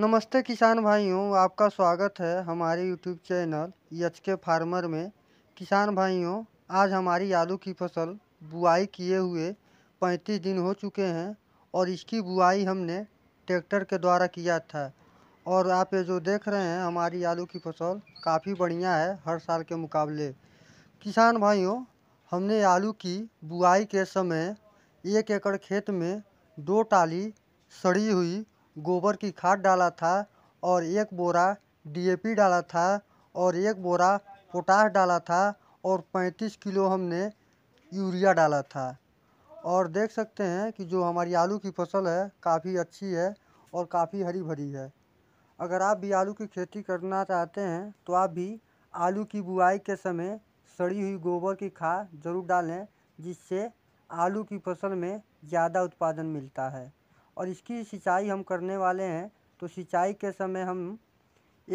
नमस्ते किसान भाइयों आपका स्वागत है हमारे YouTube channel H K farmer में किसान भाइयों आज हमारी आलू की फसल बुआई किए हुए 35 दिन हो चुके हैं और इसकी बुआई हमने ट्रैक्टर के द्वारा किया था और आप ये जो देख रहे हैं हमारी आलू की फसल काफ़ी बढ़िया है हर साल के मुकाबले किसान भाइयों हमने आलू की बुआई के समय एक एकड़ खेत में दो टाली सड़ी हुई गोबर की खाद डाला था और एक बोरा डीएपी डाला था और एक बोरा पोटास डाला था और 35 किलो हमने यूरिया डाला था और देख सकते हैं कि जो हमारी आलू की फसल है काफ़ी अच्छी है और काफ़ी हरी भरी है अगर आप भी आलू की खेती करना चाहते हैं तो आप भी आलू की बुआई के समय सड़ी हुई गोबर की खाद ज़रूर डालें जिससे आलू की फसल में ज़्यादा उत्पादन मिलता है और इसकी सिंचाई हम करने वाले हैं तो सिंचाई के समय हम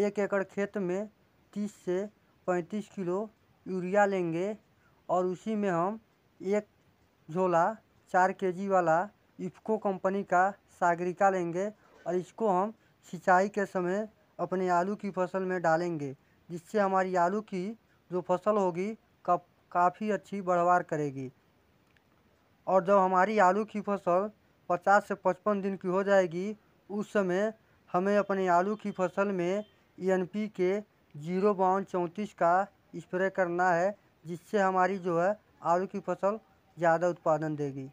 एक एकड़ खेत में तीस से पैंतीस किलो यूरिया लेंगे और उसी में हम एक झोला चार के जी वाला इफ्को कंपनी का सागरिका लेंगे और इसको हम सिंचाई के समय अपने आलू की फसल में डालेंगे जिससे हमारी आलू की जो फसल होगी का काफ़ी अच्छी बढ़वार करेगी और जब हमारी आलू की फसल पचास से पचपन दिन की हो जाएगी उस समय हमें अपने आलू की फसल में N e P K zero बावन चौंतीस का स्प्रे करना है जिससे हमारी जो है आलू की फसल ज़्यादा उत्पादन देगी